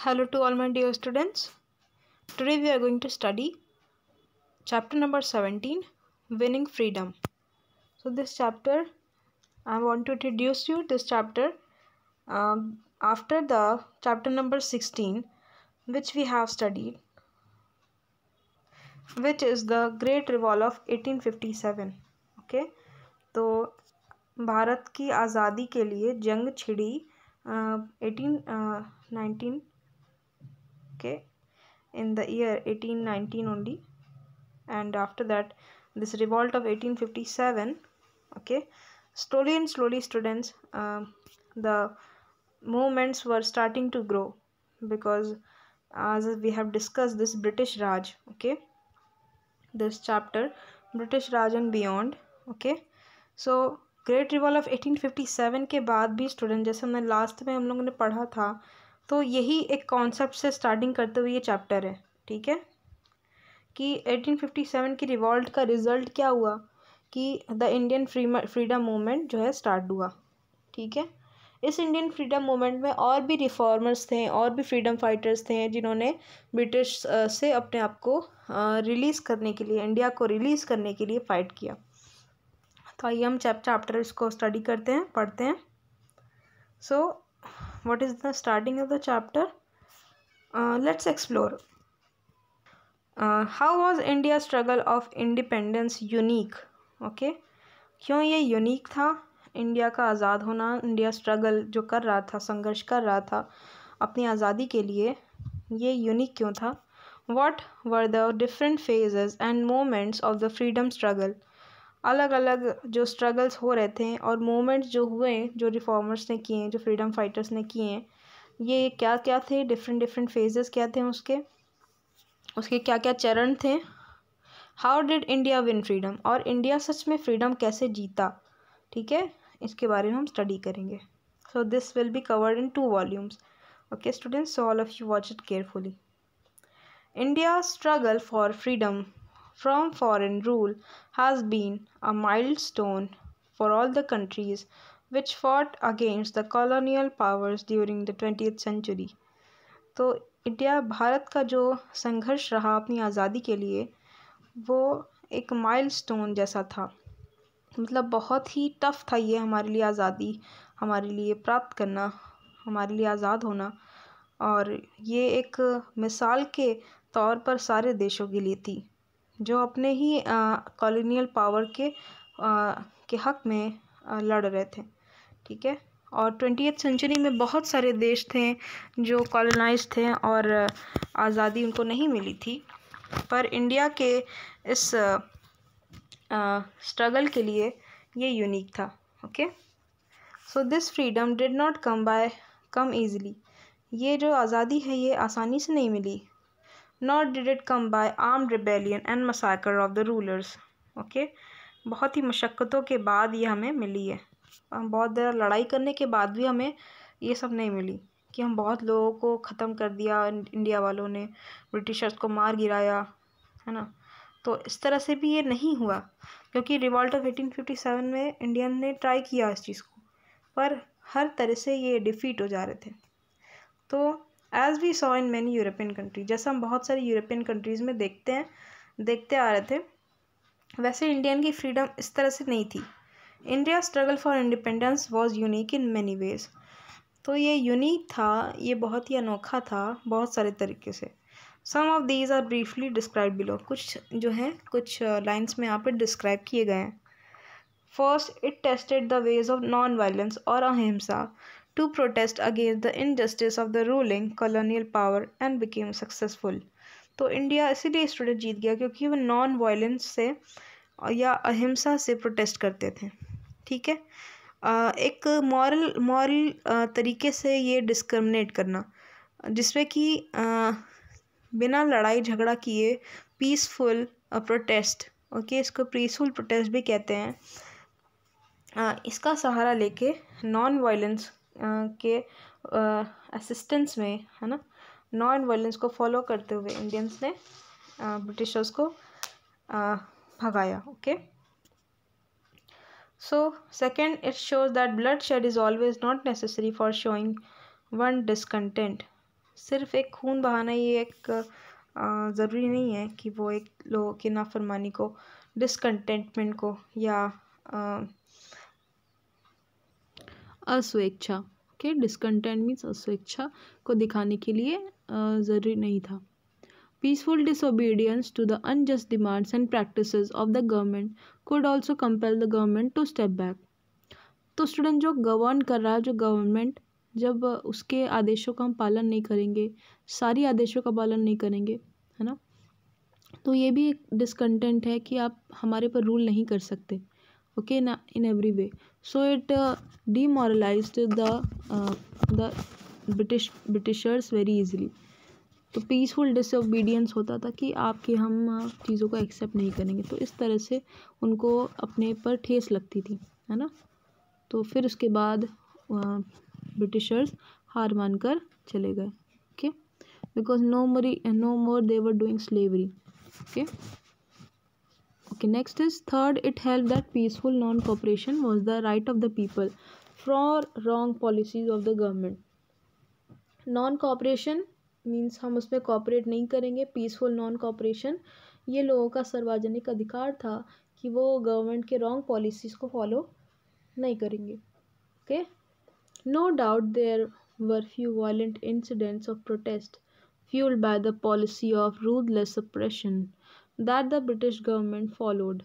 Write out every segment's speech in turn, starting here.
hello to all my dear students today we are going to study chapter number 17 winning freedom so this chapter i want to introduce you this chapter um, after the chapter number 16 which we have studied which is the great revolt of 1857 okay तो भारत की आज़ादी के लिए जंग छिड़ी eighteen nineteen okay in the year 1819 only and after that this revolt of 1857 okay slowly and slowly students uh, the movements were starting to grow because as we have discussed this british raj okay this chapter british raj and beyond okay so great revolt of 1857 के बाद भी student जैसे हमने last में हम लोगों ने पढ़ा था तो यही एक कॉन्सेप्ट से स्टार्टिंग करते हुए ये चैप्टर है ठीक है कि 1857 की रिवॉल्ट का रिज़ल्ट क्या हुआ कि द इंडियन फ्रीडम मूवमेंट जो है स्टार्ट हुआ ठीक है इस इंडियन फ्रीडम मूवमेंट में और भी रिफॉर्मर्स थे और भी फ्रीडम फाइटर्स थे जिन्होंने ब्रिटिश से अपने आप को रिलीज़ करने के लिए इंडिया को रिलीज़ करने के लिए फ़ाइट किया तो आइए हम चैप्टर इसको स्टडी करते हैं पढ़ते हैं सो so, what is the starting of the chapter uh, let's explore uh, how was india struggle of independence unique okay क्यों ये यूनिक था इंडिया का आज़ाद होना इंडिया स्ट्रगल जो कर रहा था संघर्ष कर रहा था अपनी आज़ादी के लिए ये यूनिक क्यों था what were the different phases and moments of the freedom struggle अलग अलग जो स्ट्रगल्स हो रहे थे और मोमेंट्स जो हुए जो रिफॉर्मर्स ने किए जो फ्रीडम फाइटर्स ने किए ये क्या क्या थे डिफरेंट डिफरेंट फेजेस क्या थे उसके उसके क्या क्या चरण थे how did India win freedom और इंडिया सच में फ्रीडम कैसे जीता ठीक है इसके बारे में हम स्टडी करेंगे so this will be covered in two volumes okay students all of you watch it carefully India struggle for freedom from foreign rule has been a milestone for all the countries which fought against the colonial powers during the 20th century तो India Bharat का जो संघर्ष रहा अपनी आज़ादी के लिए वो एक माइलस्टोन जैसा था मतलब बहुत ही टफ़ था ये हमारे लिए आज़ादी हमारे लिए प्राप्त करना हमारे लिए आज़ाद होना और ये एक मिसाल के तौर पर सारे देशों के लिए थी जो अपने ही कॉलोनियल पावर के के हक में लड़ रहे थे ठीक है और ट्वेंटी सेंचुरी में बहुत सारे देश थे जो कॉलोनाइज थे और आज़ादी उनको नहीं मिली थी पर इंडिया के इस स्ट्रगल के लिए ये यूनिक था okay so this freedom did not come by come easily ये जो आज़ादी है ये आसानी से नहीं मिली not did it come by arm rebellion and massacre of the rulers okay बहुत ही मशक्क़तों के बाद ये हमें मिली है हम बहुत ज़्यादा लड़ाई करने के बाद भी हमें ये सब नहीं मिली कि हम बहुत लोगों को ख़त्म कर दिया इंडिया वालों ने ब्रिटिशर्स को मार गिराया है ना तो इस तरह से भी ये नहीं हुआ क्योंकि revolt of eighteen fifty seven में इंडियन ने ट्राई किया इस चीज़ को पर हर तरह से ये डिफ़ीट हो जा रहे थे तो as we saw in many European country जैसा हम बहुत सारी यूरोपियन कंट्रीज़ में देखते हैं देखते आ रहे थे वैसे इंडियन की फ्रीडम इस तरह से नहीं थी India struggle for independence was unique in many ways तो ये यूनिक था ये बहुत ही अनोखा था बहुत सारे तरीके से some of these are briefly describe below कुछ जो है कुछ लाइन्स में यहाँ पर डिस्क्राइब किए गए हैं first it tested the ways of non violence और अहिंसा to protest against the injustice of the ruling colonial power and became successful. तो इंडिया इसीलिए स्टूडेंट जीत गया क्योंकि वो नॉन वायलेंस से या अहिंसा से प्रोटेस्ट करते थे ठीक है एक मॉरल मॉरल तरीके से ये डिस्क्रमिनेट करना जिसमें कि बिना लड़ाई झगड़ा किए पीसफुल प्रोटेस्ट ओके इसको पीसफुल प्रोटेस्ट भी कहते हैं इसका सहारा लेके नॉन वायलेंस के असिस्टेंस में है ना नॉन वायलेंस को फॉलो करते हुए इंडियंस ने ब्रिटिशर्स को भगाया okay so second it shows that bloodshed is always not necessary for showing one discontent सिर्फ एक खून बहाना ये एक ज़रूरी नहीं है कि वो एक लोगों की नाफरमानी को डिसकंटेंटमेंट को या अस्वेच्छा ओके डिसकंटेंट मीन्स अस्वेच्छा को दिखाने के लिए ज़रूरी नहीं था peaceful disobedience to the unjust demands and practice of the government could also compel the government to step back तो स्टूडेंट जो गवर्न कर रहा है जो गवर्नमेंट जब उसके आदेशों का हम पालन नहीं करेंगे सारी आदेशों का पालन नहीं करेंगे है ना तो ये भी एक डिसकंटेंट है कि आप हमारे पर रूल नहीं कर सकते okay in, in every way so it uh, demoralized the uh, the british britishers very easily तो पीसफुल डिसोबीडियंस होता था कि आपके हम uh, चीज़ों को एक्सेप्ट नहीं करेंगे तो इस तरह से उनको अपने पर ठेस लगती थी है ना तो फिर उसके बाद ब्रिटिशर्स uh, हार मान कर चले गए okay because no more no more they were doing slavery okay okay next is third it help that peaceful non cooperation was the right of the people for wrong policies of the government non cooperation means हम उसमें cooperate नहीं करेंगे peaceful non corporation ये लोगों का सार्वजनिक अधिकार था कि वो गवर्नमेंट के रॉन्ग पॉलिसीज को फॉलो नहीं करेंगे okay no doubt there were few violent incidents of protest fueled by the policy of ruthless oppression that the British government followed.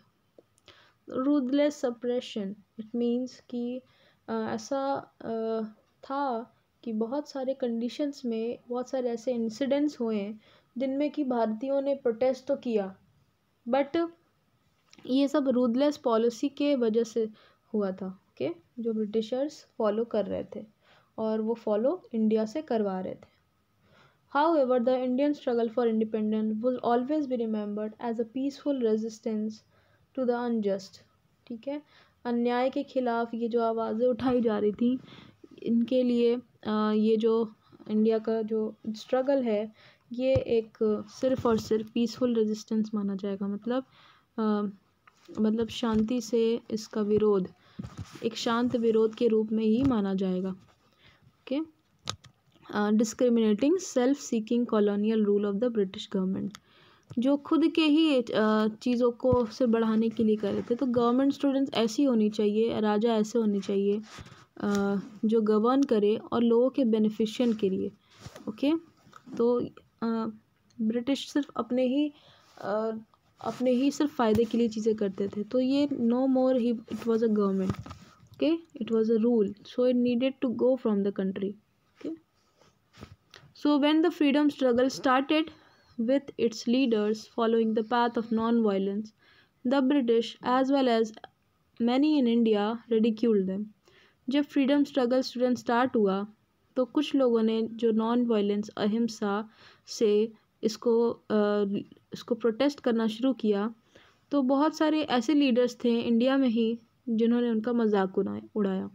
Ruthless suppression. It means कि ऐसा था कि बहुत सारे conditions में बहुत सारे ऐसे इंसिडेंट्स हुए हैं जिनमें कि भारतीयों ने प्रोटेस्ट तो किया बट ये सब रूदलेस पॉलिसी के वजह से हुआ था ओके okay? जो ब्रिटिशर्स फॉलो कर रहे थे और वो फॉलो इंडिया से करवा रहे थे However, the Indian struggle for independence will always be remembered as a peaceful resistance to the unjust. ठीक है अन्याय के खिलाफ ये जो आवाज़ें उठाई जा रही थी इनके लिए ये जो इंडिया का जो स्ट्रगल है ये एक सिर्फ़ और सिर्फ पीसफुल रेजिस्टेंस माना जाएगा मतलब आ, मतलब शांति से इसका विरोध एक शांत विरोध के रूप में ही माना जाएगा okay okay? Discriminating self seeking colonial rule of the British government जो खुद के ही uh, चीज़ों को से बढ़ाने के लिए कर रहे थे तो गवर्नमेंट स्टूडेंट्स ऐसी होनी चाहिए राजा ऐसे होने चाहिए uh, जो गवर्न करे और लोगों के बेनिफिशियन के लिए ओके तो ब्रिटिश uh, सिर्फ अपने ही अपने ही सिर्फ फ़ायदे के लिए चीज़ें करते थे तो ये no more he it was a government okay it was a rule so it needed to go from the country So when the freedom struggle started with its leaders following the path of non-violence, the British as well as many in India ridiculed them. जब freedom struggle student start हुआ तो कुछ लोगों ने जो non violence अहिंसा से इसको आ, इसको प्रोटेस्ट करना शुरू किया तो बहुत सारे ऐसे लीडर्स थे इंडिया में ही जिन्होंने उनका मजाक उड़ाया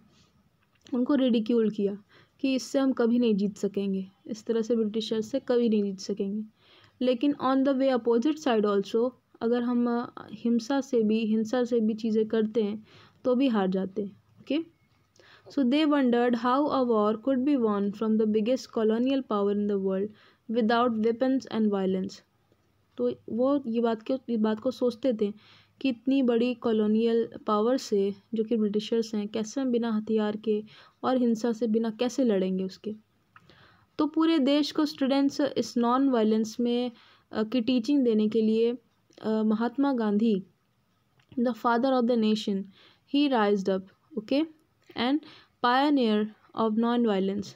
उनको रिडिक्यूल किया कि इससे हम कभी नहीं जीत सकेंगे इस तरह से ब्रिटिशर्स से कभी नहीं जीत सकेंगे लेकिन on the way opposite side also अगर हम हिंसा से भी हिंसा से भी चीज़ें करते हैं तो भी हार जाते हैं okay so they wondered how a war could be won from the biggest colonial power in the world without weapons and violence तो वो ये बात के ये बात को सोचते थे कि इतनी बड़ी कॉलोनियल पावर से जो कि ब्रिटिशर्स हैं कैसे हम बिना हथियार के और हिंसा से बिना कैसे लड़ेंगे उसके तो पूरे देश को स्टूडेंट्स इस नॉन वायलेंस में की टीचिंग देने के लिए Mahatma Gandhi the father of the nation he rise up okay and pioneer of non violence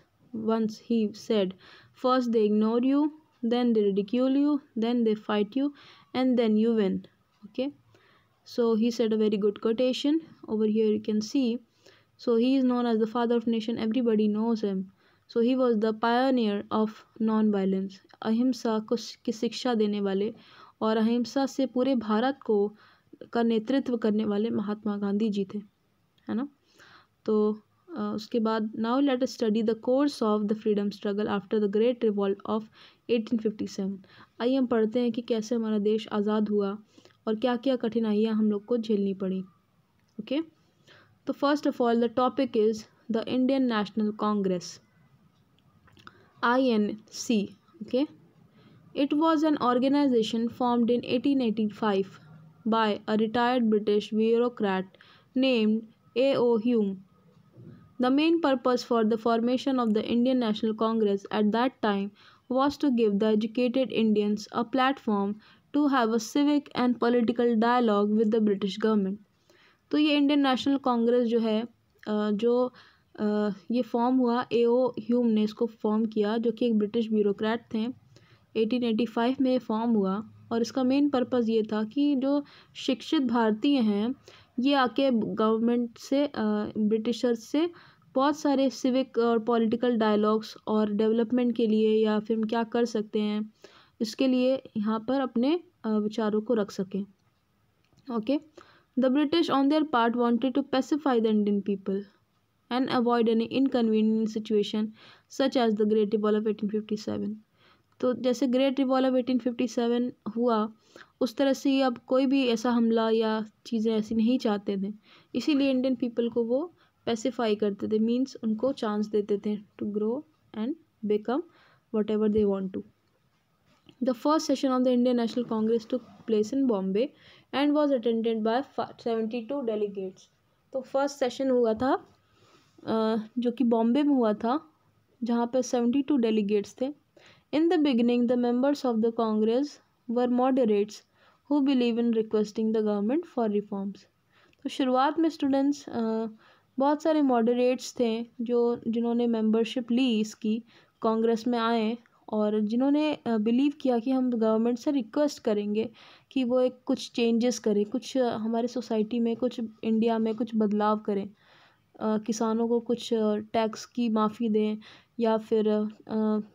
once he said first they ignore you then they ridicule you then they fight you and then you win okay so he said a very good quotation over here you can see so he is known as the father of nation everybody knows him so he was the pioneer of non-violence अहिंसा को की शिक्षा देने वाले और अहिंसा से पूरे भारत को का नेतृत्व करने वाले महात्मा गांधी जी थे है ना तो उसके बाद now let study the course of the freedom struggle after the great revolt of 1857 आइए हम पढ़ते हैं कि कैसे हमारा देश आज़ाद हुआ और क्या क्या कठिनाइयाँ हम लोग को झेलनी पड़ी ओके तो first of all the topic is the Indian National Congress I N C okay it was an organization formed in 1885 eighty five by a retired British bureaucrat named A O Hume the main purpose for the formation of the Indian National Congress at that time was to give the educated Indians a platform to have a civic and political dialogue with the British government. तो ये Indian National Congress जो है जो ये form हुआ ए O Hume ने इसको form किया जो कि एक ब्रिटिश ब्यूरोक्रेट थे 1885 में ये फॉर्म हुआ और इसका मेन पर्पज़ ये था कि जो शिक्षित भारतीय हैं ये आके गवर्नमेंट से ब्रिटिशर्स से बहुत सारे सिविक और पॉलिटिकल डायलॉग्स और डेवलपमेंट के लिए या फिर हम क्या कर सकते हैं इसके लिए यहाँ पर अपने विचारों को रख सकें okay the British on their part wanted to pacify the Indian people and avoid any inconvenient situation such as the great Revolt of eighteen तो जैसे ग्रेट रिवॉल ऑफ एटीन हुआ उस तरह से अब कोई भी ऐसा हमला या चीज़ें ऐसी नहीं चाहते थे इसीलिए इंडियन पीपल को वो स्पेसिफाई करते थे मीन्स उनको चांस देते थे to grow and become whatever they want to the first session of the Indian National Congress to place in Bombay and was attended by seventy two delegates तो फर्स्ट सेशन हुआ था जो कि बॉम्बे में हुआ था जहाँ पर सेवेंटी टू डेलीगेट्स थे in the beginning the members of the Congress were moderates who believe in requesting the government for reforms तो शुरुआत में स्टूडेंट्स uh, बहुत सारे मॉडरेट्स थे जो जिन्होंने मेंबरशिप ली इसकी कांग्रेस में आए और जिन्होंने बिलीव किया कि हम गवर्नमेंट से रिक्वेस्ट करेंगे कि वो एक कुछ चेंजेस करें कुछ हमारे सोसाइटी में कुछ इंडिया में कुछ बदलाव करें किसानों को कुछ टैक्स की माफ़ी दें या फिर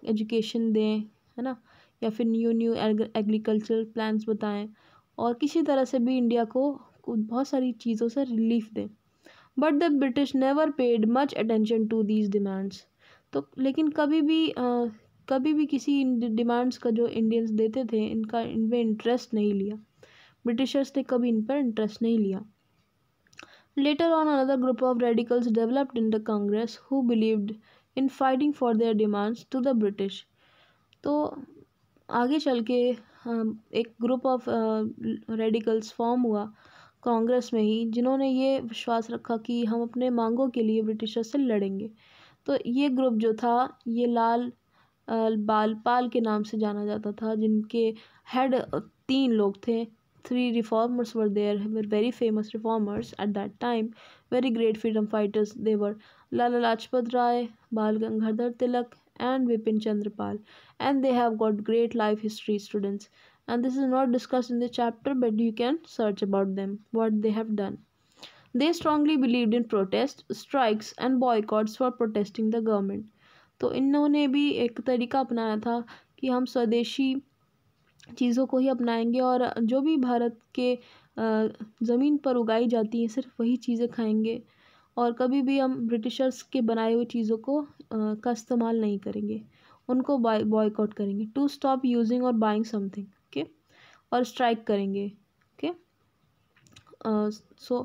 एजुकेशन दें है ना या फिर न्यू न्यू एग्रीकल्चरल प्लान्स बताएं और किसी तरह से भी इंडिया को बहुत सारी चीज़ों से रिलीफ दें but the British never paid much attention to these demands तो लेकिन कभी भी आ, कभी भी किसी डिमांड्स का जो इंडियंस देते थे इनका इनमें इंटरेस्ट नहीं लिया ब्रिटिशर्स ने कभी इन पर इंटरेस्ट नहीं लिया later on another group of radicals developed in the Congress who believed in fighting for their demands to the British तो आगे चल के एक ग्रुप ऑफ रेडिकल्स फॉर्म हुआ कांग्रेस में ही जिन्होंने ये विश्वास रखा कि हम अपने मांगों के लिए ब्रिटिशर्स से लड़ेंगे तो ये ग्रुप जो था ये लाल बाल पाल के नाम से जाना जाता था जिनके हेड तीन लोग थे three reformers were there were very famous reformers at that time very great freedom fighters they were Lala Lajpat Rai Bal Gangadhar Tilak and Bipin Chandra Pal and they have got great life history students and this is not discussed in the chapter but you can search about them what they have done they strongly believed in protest strikes and boycotts for protesting the government तो इन्होंने भी एक तरीका अपनाया था कि हम स्वदेशी चीज़ों को ही अपनाएंगे और जो भी भारत के ज़मीन पर उगाई जाती हैं सिर्फ वही चीज़ें खाएंगे और कभी भी हम ब्रिटिशर्स के बनाए हुए चीज़ों को का इस्तेमाल नहीं करेंगे उनको बॉयकॉट करेंगे टू स्टॉप यूजिंग और बाइंग समथिंग और स्ट्राइक करेंगे okay so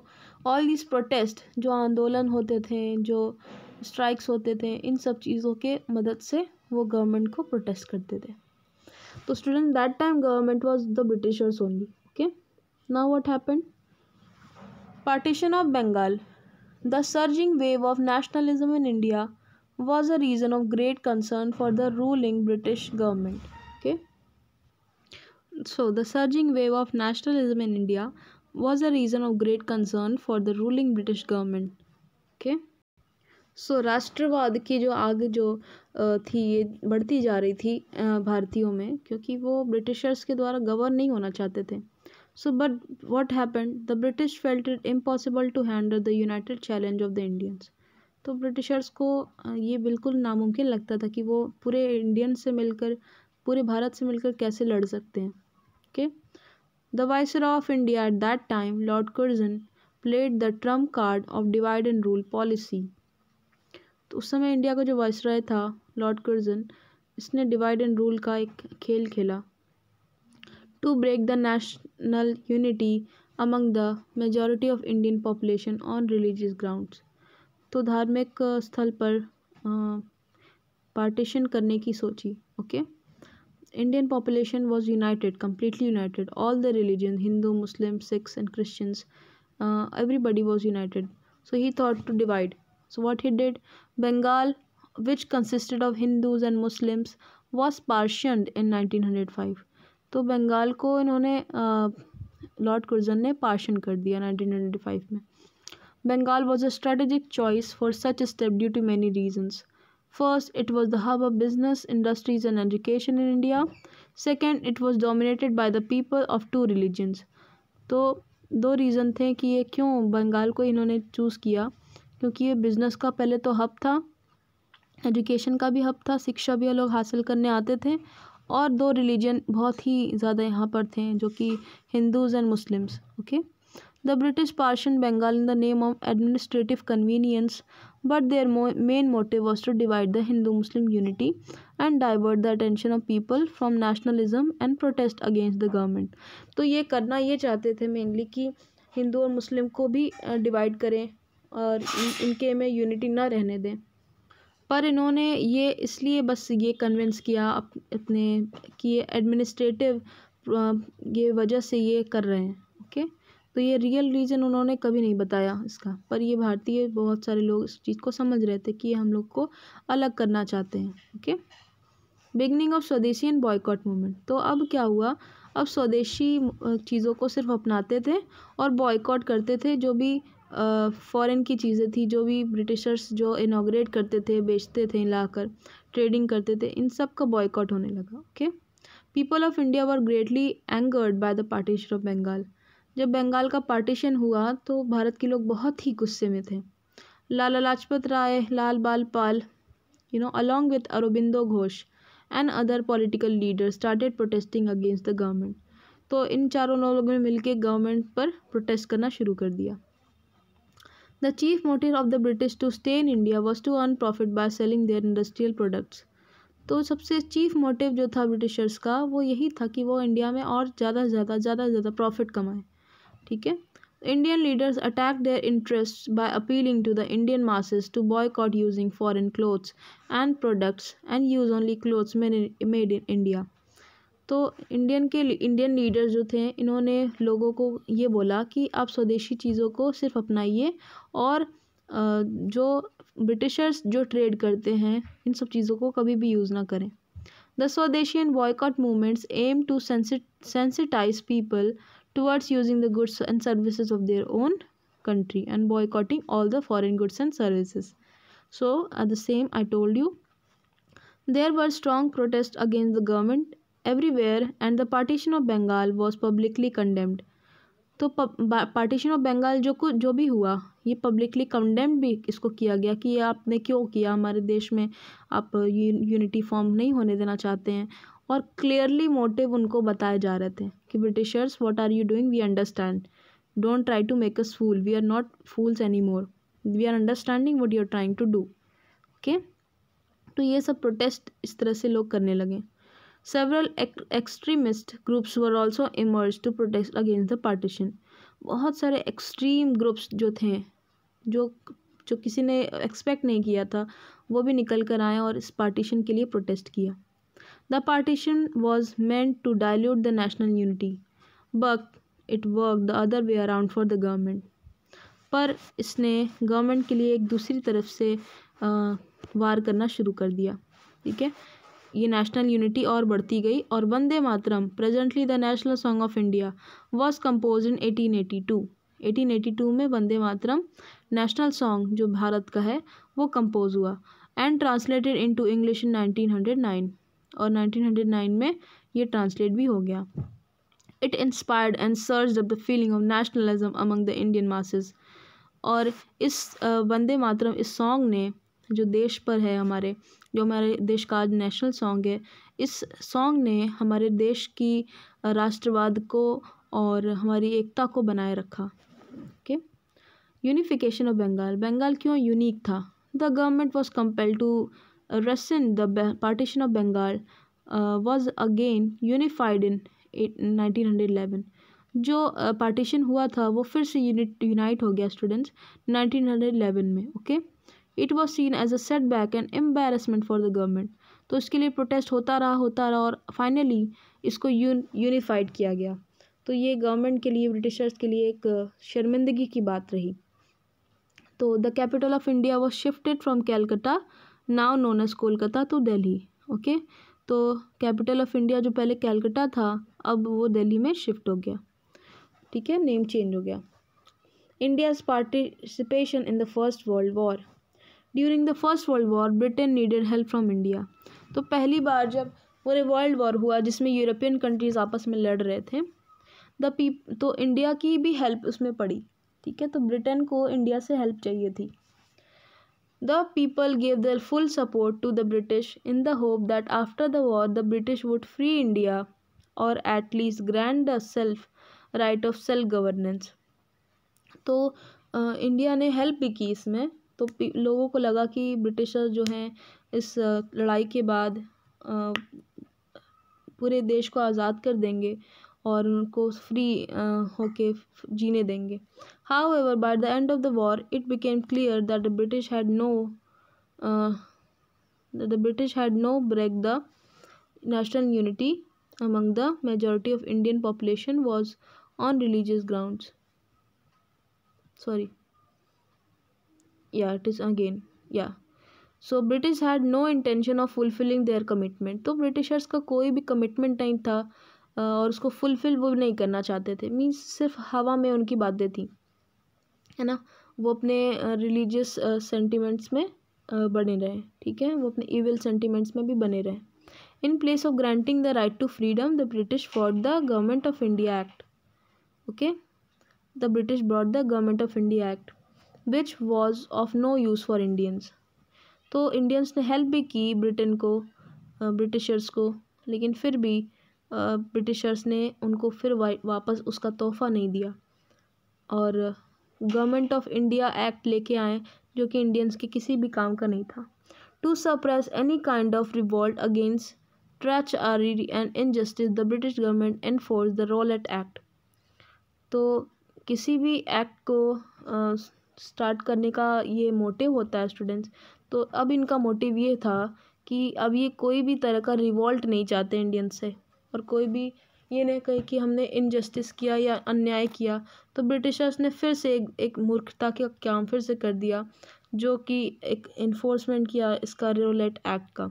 all this protest जो आंदोलन होते थे जो स्ट्राइक्स होते थे इन सब चीज़ों के मदद से वो गवर्नमेंट को प्रोटेस्ट करते थे तो student that time government was the Britishers only okay now what happen partition of Bengal the surging wave of nationalism in India was a reason of great concern for the ruling British government So, the surging wave of nationalism in India was a reason of great concern for the ruling British government. Okay. So so, राष्ट्रवाद की जो आग जो थी ये बढ़ती जा रही थी भारतीयों में क्योंकि वो ब्रिटिशर्स के द्वारा गवर्न नहीं होना चाहते थे so but what happen the British felt it impossible to handle the united challenge of the Indians तो ब्रिटिशर्स को ये बिल्कुल नामुमकिन लगता था कि वो पूरे इंडियन से मिलकर पूरे भारत से मिलकर कैसे लड़ सकते हैं Okay. The Viceroy of India at that time lord Curzon played the trump card of divide and rule policy तो उस समय इंडिया का जो वायसराय था लॉर्ड कर्जन इसने डिवाइड एंड रूल का एक खेल खेला to break the national unity among the majority of Indian population on religious ground तो धार्मिक स्थल पर पार्टीशन करने की सोची okay okay? Indian population was united, completely united. All the religions, Hindu, Muslim, Sikhs and Christians, uh, everybody was united. So he thought to divide. So what he did, Bengal, which consisted of Hindus and Muslims, was partitioned in 1905. तो Bengal ko इन्होंने lord Curzon partition partition कर दिया 1995 में Bengal was strategic choice for such such step due to many First, it was the hub of business, industries, and education in India. Second, it was dominated by the people of two religions. तो दो reason थे कि ये क्यों बंगाल को इन्होंने choose किया क्योंकि ये बिज़नेस का पहले तो हब था एजुकेशन का भी हब था शिक्षा भी लोग हासिल करने आते थे और दो रिलीजन बहुत ही ज़्यादा यहाँ पर थे जो कि Hindus and Muslims okay the British partition Bengal in the name of administrative convenience but their mo- main motive was to divide the Hindu Muslim unity and divert the attention of people from nationalism and protest against the government. तो ye करना ये चाहते थे mainly कि हिंदू और मुस्लिम को भी divide करें और inke इनके में यूनिटी ना रहने दें पर इन्होंने ये इसलिए बस ये कन्विंस किया अप, अपने कि एडमिनिस्ट्रेटिव ये वजह से ये कर रहे हैं ओके okay? तो ये रियल रीज़न उन्होंने कभी नहीं बताया इसका पर ये भारतीय बहुत सारे लोग इस चीज़ को समझ रहे थे कि ये हम लोग को अलग करना चाहते हैं okay beginning of swadeshi and boycott movement तो अब क्या हुआ अब स्वदेशी चीज़ों को सिर्फ अपनाते थे और बॉयकॉट करते थे जो भी फॉरेन की चीज़ें थी जो भी ब्रिटिशर्स जो इनाग्रेट करते थे बेचते थे लाकर ट्रेडिंग करते थे इन सब का बॉयकॉट होने लगा okay people of India were greatly angered by the partition of Bengal जब बंगाल का पार्टीशन हुआ तो भारत के लोग बहुत ही गुस्से में थे लाला Lajpat Rai Lal Bal Pal you know along with Aurobindo Ghosh and other political leader started protesting against the government तो इन चारों लोगों ने मिलकर गवर्नमेंट पर प्रोटेस्ट करना शुरू कर दिया the chief motive of the British to stay in India was to earn profit by selling their industrial products तो सबसे चीफ मोटिव जो था ब्रिटिशर्स का वो यही था कि वो इंडिया में और ज़्यादा से ज़्यादा ज़्यादा से ज़्यादा प्रॉफिट कमाएं ठीक है Indian leaders attack their interest by appealing to the Indian masses to boycott using foreign clothes and products and use only clothes made in India तो इंडियन के इंडियन लीडर्स जो थे इन्होंने लोगों को ये बोला कि आप स्वदेशी चीज़ों को सिर्फ अपनाइए और जो ब्रिटिशर्स जो ट्रेड करते हैं इन सब चीज़ों को कभी भी यूज़ ना करें the swadeshi and boycott movements aim to sensitize people towards using the goods and services of their own country and boycotting all the foreign goods and services. So, at the same, I told you there were strong protests against the government everywhere, and the partition of Bengal was publicly condemned. तो partition of Bengal जो कुछ जो भी हुआ ये publicly condemn भी इसको किया गया कि ये आपने क्यों किया हमारे देश में आप यूनिटी फॉर्म नहीं होने देना चाहते हैं और क्लियरली मोटिव उनको बताए जा रहे थे कि Britishers what are you doing we understand don't try to make us fool we are not fools any more we are understanding what you are trying to do okay तो ये सब protest इस तरह से लोग करने लगे several extremist groups were also emerge to protest against the partition बहुत सारे एक्सट्रीम ग्रुप्स जो थे जो जो किसी ने एक्सपेक्ट नहीं किया था वो भी निकल कर आए और इस पार्टीशन के लिए प्रोटेस्ट किया The partition was meant to dilute the national unity, but it worked the other way around for the government. पर इसने गवर्नमेंट के लिए एक दूसरी तरफ से आ, वार करना शुरू कर दिया ठीक है ये नेशनल यूनिटी और बढ़ती गई और Vande Mataram presently the national song of India was compose in eighteen eighty two eighteen eighty two में वंदे मातरम नेशनल सॉन्ग जो भारत का है वो कम्पोज हुआ and translated into English in nineteen hundred nine और 1909 में ये ट्रांसलेट भी हो गया it inspired and surge the feeling of nationalism among the Indian masses और इस वंदे मातरम इस सॉन्ग ने जो देश पर है हमारे जो हमारे देश का आज नेशनल सॉन्ग है इस सॉन्ग ने हमारे देश की राष्ट्रवाद को और हमारी एकता को बनाए रखा okay unification of Bengal Bengal क्यों यूनिक था the government was compel to Russian, the partition of Bengal, uh, was again unified in eleven. जो पार्टीशन uh, हुआ था वो फिर से यूनिट यूनाइट हो गया स्टूडेंट्स इलेवन में okay it was seen as a setback and embarrassment for the government तो इसके लिए प्रोटेस्ट होता रहा होता रहा और फाइनली इसको यून यूनिफाइड किया गया तो ये गवर्नमेंट के लिए ब्रिटिशर्स के लिए एक uh, शर्मिंदगी की बात रही तो the capital of India was shifted from Calcutta now known as Kolkata to Delhi okay तो कैपिटल ऑफ इंडिया जो पहले कैलकटा था अब वो दिल्ली में शिफ्ट हो गया ठीक है नेम चेंज हो गया India's participation in the first world war during the first world war Britain needed help from India तो पहली बार जब पूरे वर्ल्ड वॉर हुआ जिसमें यूरोपियन कंट्रीज़ आपस में लड़ रहे थे द पीप तो इंडिया की भी हेल्प उसमें पड़ी ठीक है तो ब्रिटेन को इंडिया से हेल्प चाहिए थी The people gave their full support to the British in the hope that after the war the British would free India और at least grant the self right of self governance तो आ, India ने help भी की इसमें तो लोगों को लगा कि ब्रिटिशर जो हैं इस लड़ाई के बाद आ, पूरे देश को आज़ाद कर देंगे और उनको फ्री होके जीने देंगे however by the end of the war it became clear that the British had no the British had no break the national unity among the majority of Indian population was on religious ground sorry yeah it is again yeah so British had no intention of fulfilling their commitment तो Britishers का कोई भी commitment नहीं था और उसको fulfil वो नहीं करना चाहते थे मीन्स सिर्फ हवा में उनकी बातें थी है ना वो अपने रिलीजियस सेंटिमेंट्स में बने रहे ठीक है वो अपने इविल सेंटिमेंट्स में भी बने रहे in place of granting the right to freedom the British for the government of India act okay the British brought the government of India act which was of no use for Indians तो Indians ने help भी की Britain को Britishers को लेकिन फिर भी Britishers ने उनको फिर वापस उसका तोहफ़ा नहीं दिया और गवर्नमेंट ऑफ इंडिया एक्ट लेके आए जो कि इंडियंस के किसी भी काम का नहीं था to suppress any kind of revolt against treachery and injustice the British government enforce the Rowlatt act तो किसी भी एक्ट को स्टार्ट करने का ये मोटिव होता है स्टूडेंट्स तो अब इनका मोटिव ये था कि अब ये कोई भी तरह का रिवॉल्ट नहीं चाहते इंडियंस से और कोई भी ये नहीं कहे कि हमने इनजस्टिस किया या अन्याय किया तो ब्रिटिशर्स ने फिर से एक एक मूर्खता का काम फिर से कर दिया जो कि एक इन्फोर्समेंट किया इसका रोलेट एक्ट का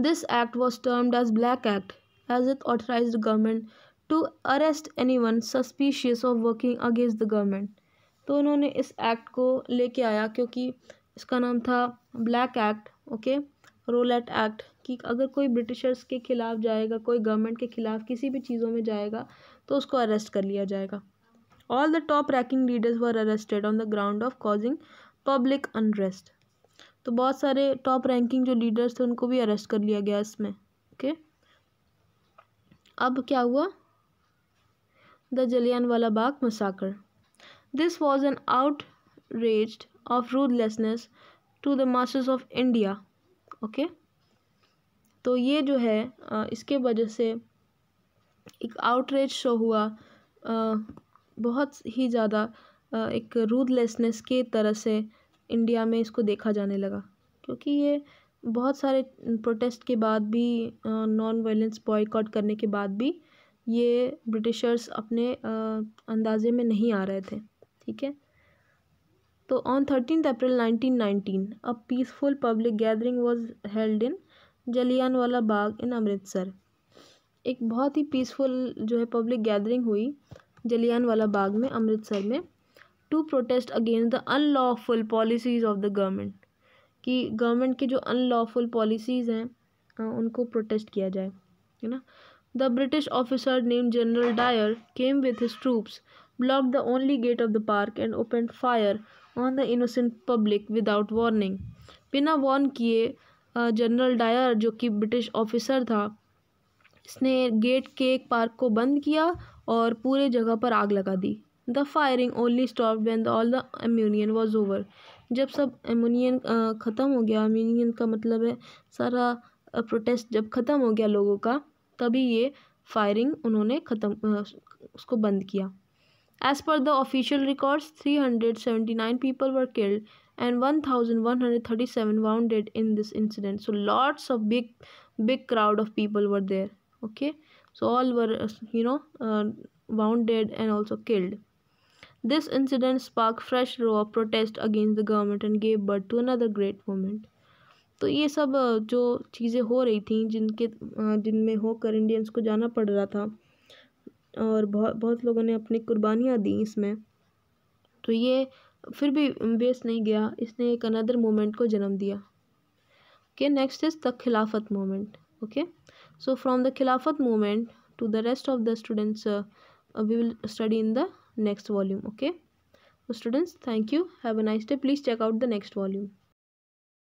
this act was termed as black act as it authorize government to arrest anyone suspicious of working against the government तो उन्होंने इस एक्ट को लेके आया क्योंकि इसका नाम था black act okay okay? Rowlatt act कि अगर कोई ब्रिटिशर्स के ख़िलाफ़ जाएगा कोई गवर्नमेंट के ख़िलाफ़ किसी भी चीज़ों में जाएगा तो उसको अरेस्ट कर लिया जाएगा all the top ranking leaders were arrested on the ground of causing public unrest तो बहुत सारे टॉप रैंकिंग जो लीडर्स थे उनको भी अरेस्ट कर लिया गया इसमें ओके okay? अब क्या हुआ the Jallianwala Bagh massacre this was an outrage of ruthlessness to the masters of India okay तो ये जो है इसके वजह से एक आउटरेज शो हुआ बहुत ही ज़्यादा एक रूदलेसनेस के तरह से इंडिया में इसको देखा जाने लगा क्योंकि ये बहुत सारे प्रोटेस्ट के बाद भी नॉन वायलेंस बॉयकॉट करने के बाद भी ये ब्रिटिशर्स अपने अंदाजे में नहीं आ रहे थे ठीक है तो on thirteen April nineteen nineteen a peaceful public gathering was held in Jallianwala Bagh in Amritsar एक बहुत ही पीसफुल जो है पब्लिक गैदरिंग हुई जलियान वाला बाग में अमृतसर में to protest against the unlawful policies of the government कि गवर्नमेंट के जो अनलॉफुल पॉलिसीज़ हैं उनको प्रोटेस्ट किया जाए है ना the British officer name general Dyer came with his troops block the only gate of the park and open fire on the innocent public without warning बिना वार्न किए जनरल डायर जो कि ब्रिटिश ऑफिसर था इसने gate के एक park को बंद किया और पूरे जगह पर आग लगा दी the firing only stop when all the एम्यूनियन वॉज ओवर जब सब एम्यूनियन ख़त्म हो गया एम्यूनियन का मतलब है सारा प्रोटेस्ट जब ख़त्म हो गया लोगों का तभी ये फायरिंग उन्होंने ख़त्म उसको बंद किया As per the official records, 379 people were killed and 1137 wounded in this incident. So lots of big big crowd of people were there. Okay, so all were you know uh, wounded and also killed. This incident sparked fresh row of protest against the government and gave birth to another great movement. तो ये सब जो चीज़ें हो रही थी जिनके जिनमें होकर इंडियंस को जाना पड़ रहा था और बहुत बहुत लोगों ने अपनी कुर्बानियाँ दी इसमें तो ये फिर भी वेस्ट नहीं गया इसने एक अनदर मोमेंट को जन्म दिया okay next is the Khilafat movement okay so from the Khilafat movement to the rest of the students we will study in the next volume okay students thank you have a nice day please check out the next volume